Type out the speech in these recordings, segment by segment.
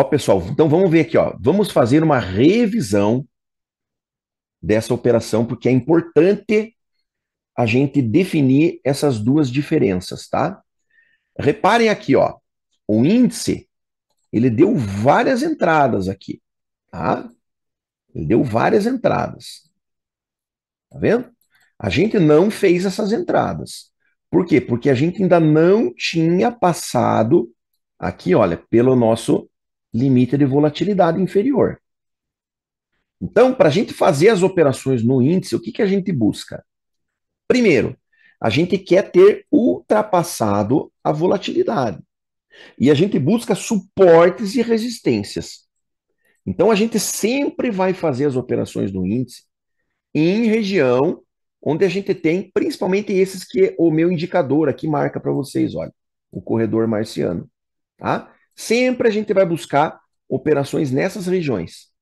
Ó, pessoal, então vamos ver aqui, ó. Vamos fazer uma revisão dessa operação, porque é importante a gente definir essas duas diferenças, tá? Reparem aqui, ó. O índice, ele deu várias entradas aqui, tá? Ele deu várias entradas. Tá vendo? A gente não fez essas entradas. Por quê? Porque a gente ainda não tinha passado aqui, olha, pelo nosso limite de volatilidade inferior. Então, para a gente fazer as operações no índice, o que, que a gente busca? Primeiro, a gente quer ter ultrapassado a volatilidade. E a gente busca suportes e resistências. Então, a gente sempre vai fazer as operações no índice em região onde a gente tem principalmente esses que é o meu indicador aqui marca para vocês, olha, o corredor marciano, tá? Sempre a gente vai buscar operações nessas regiões.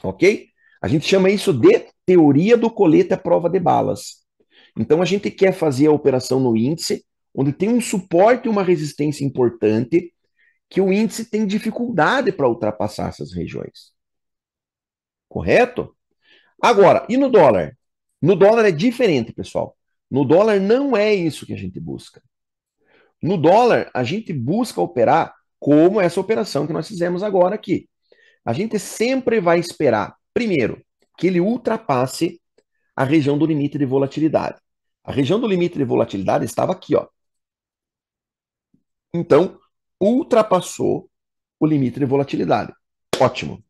Ok? A gente chama isso de teoria do colete à prova de balas. Então a gente quer fazer a operação no índice, onde tem um suporte e uma resistência importante, que o índice tem dificuldade para ultrapassar essas regiões. Correto? Agora, e no dólar? No dólar é diferente, pessoal. No dólar não é isso que a gente busca. No dólar, a gente busca operar como essa operação que nós fizemos agora aqui. A gente sempre vai esperar, primeiro, que ele ultrapasse a região do limite de volatilidade. A região do limite de volatilidade estava aqui, ó. Então, ultrapassou o limite de volatilidade. Ótimo.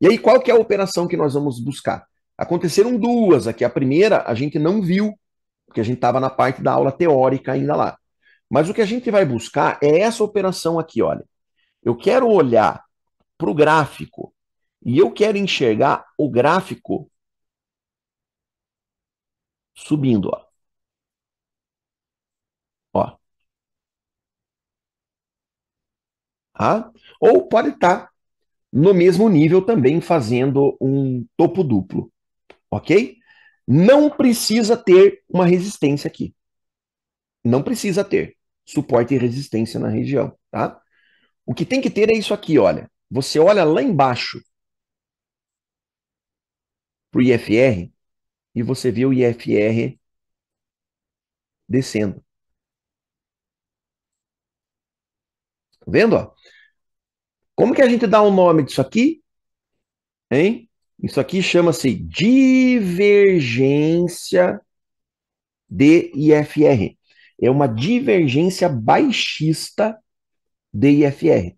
E aí, qual que é a operação que nós vamos buscar? Aconteceram duas aqui. A primeira a gente não viu, porque a gente estava na parte da aula teórica ainda lá. Mas o que a gente vai buscar é essa operação aqui, olha. Eu quero olhar para o gráfico e eu quero enxergar o gráfico subindo, ó. Ó. Tá? Ou pode estar tá no mesmo nível também fazendo um topo duplo, ok? Não precisa ter uma resistência aqui. Não precisa ter suporte e resistência na região, tá? O que tem que ter é isso aqui, olha. Você olha lá embaixo para o IFR e você vê o IFR descendo. Tá vendo? Ó? Como que a gente dá o um nome disso aqui? Hein? Isso aqui chama-se divergência de IFR é uma divergência baixista IFR.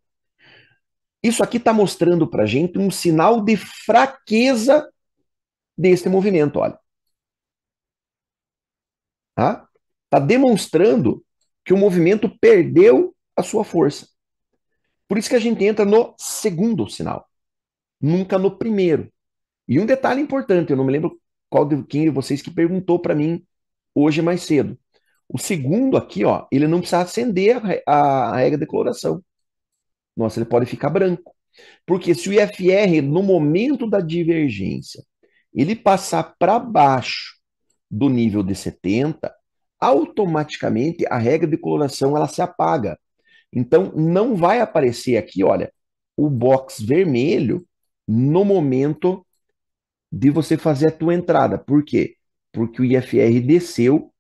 Isso aqui está mostrando para gente um sinal de fraqueza deste movimento, olha. Tá? Tá demonstrando que o movimento perdeu a sua força. Por isso que a gente entra no segundo sinal, nunca no primeiro. E um detalhe importante, eu não me lembro qual de quem de vocês que perguntou para mim hoje mais cedo. O segundo aqui, ó, ele não precisa acender a, a regra de coloração. Nossa, ele pode ficar branco. Porque se o IFR, no momento da divergência, ele passar para baixo do nível de 70, automaticamente a regra de coloração ela se apaga. Então, não vai aparecer aqui, olha, o box vermelho no momento de você fazer a tua entrada. Por quê? Porque o IFR desceu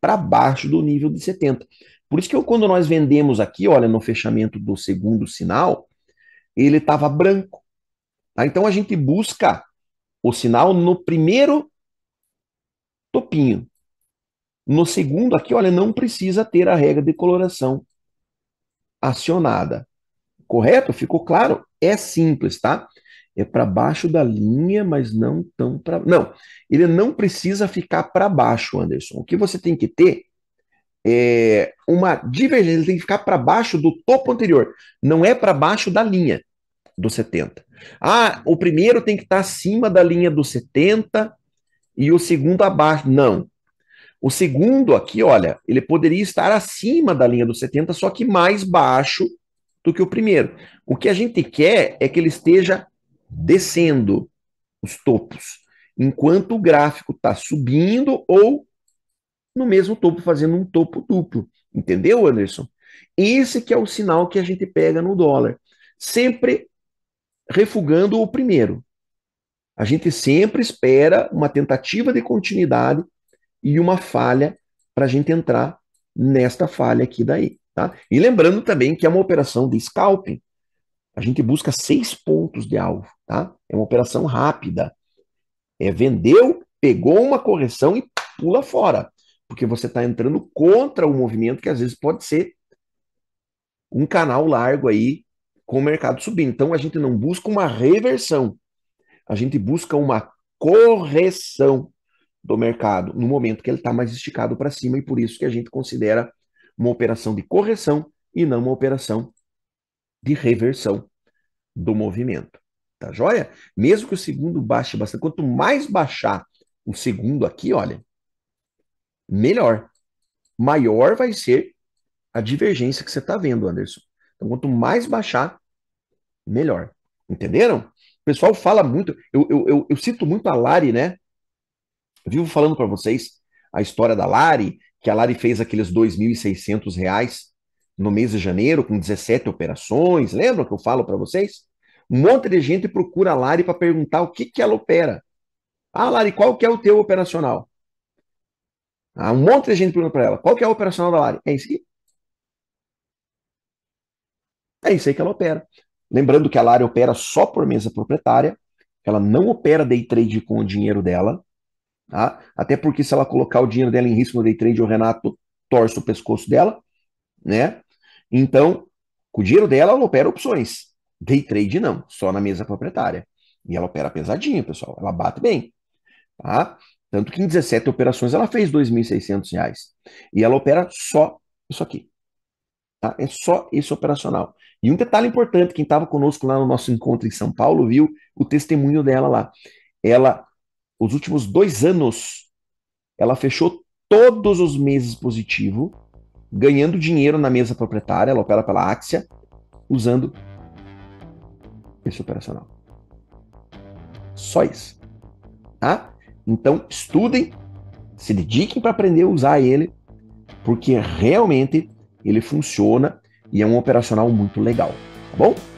para baixo do nível de 70. Por isso que eu, quando nós vendemos aqui, olha, no fechamento do segundo sinal, ele estava branco. Tá? Então a gente busca o sinal no primeiro topinho. No segundo, aqui, olha, não precisa ter a regra de coloração acionada. Correto? Ficou claro? É simples, tá? é para baixo da linha, mas não tão para. Não, ele não precisa ficar para baixo, Anderson. O que você tem que ter é uma divergência, ele tem que ficar para baixo do topo anterior, não é para baixo da linha do 70. Ah, o primeiro tem que estar tá acima da linha do 70 e o segundo abaixo. Não. O segundo aqui, olha, ele poderia estar acima da linha do 70, só que mais baixo do que o primeiro. O que a gente quer é que ele esteja descendo os topos, enquanto o gráfico está subindo ou no mesmo topo, fazendo um topo duplo. Entendeu, Anderson? Esse que é o sinal que a gente pega no dólar. Sempre refugando o primeiro. A gente sempre espera uma tentativa de continuidade e uma falha para a gente entrar nesta falha aqui daí. Tá? E lembrando também que é uma operação de scalping. A gente busca seis pontos de alvo. Tá? É uma operação rápida. É vendeu, pegou uma correção e pula fora. Porque você está entrando contra o movimento que às vezes pode ser um canal largo aí com o mercado subindo. Então a gente não busca uma reversão. A gente busca uma correção do mercado no momento que ele está mais esticado para cima e por isso que a gente considera uma operação de correção e não uma operação de reversão do movimento. Tá joia? Mesmo que o segundo baixe bastante, quanto mais baixar o segundo aqui, olha, melhor. Maior vai ser a divergência que você está vendo, Anderson. Então, quanto mais baixar, melhor. Entenderam? O pessoal fala muito. Eu, eu, eu, eu cito muito a Lari, né? Eu vivo falando para vocês a história da Lari, que a Lari fez aqueles R$ 2.600 no mês de janeiro, com 17 operações. Lembram que eu falo para vocês? Um monte de gente procura a Lari para perguntar o que, que ela opera. Ah, Lari, qual que é o teu operacional? Ah, um monte de gente pergunta para ela, qual que é o operacional da Lari? É isso aí. É isso aí que ela opera. Lembrando que a Lari opera só por mesa proprietária, ela não opera day trade com o dinheiro dela, tá? até porque se ela colocar o dinheiro dela em risco no day trade, o Renato torce o pescoço dela, né? Então, com o dinheiro dela, ela opera opções. Day trade não, só na mesa proprietária. E ela opera pesadinho, pessoal. Ela bate bem. Tá? Tanto que em 17 operações ela fez R$ 2.600. E ela opera só isso aqui. Tá? É só esse operacional. E um detalhe importante, quem estava conosco lá no nosso encontro em São Paulo viu o testemunho dela lá. Ela, os últimos dois anos, ela fechou todos os meses positivo, ganhando dinheiro na mesa proprietária, ela opera pela Axia, usando esse é operacional. Só isso. Tá? Então, estudem, se dediquem para aprender a usar ele, porque realmente ele funciona e é um operacional muito legal. Tá bom?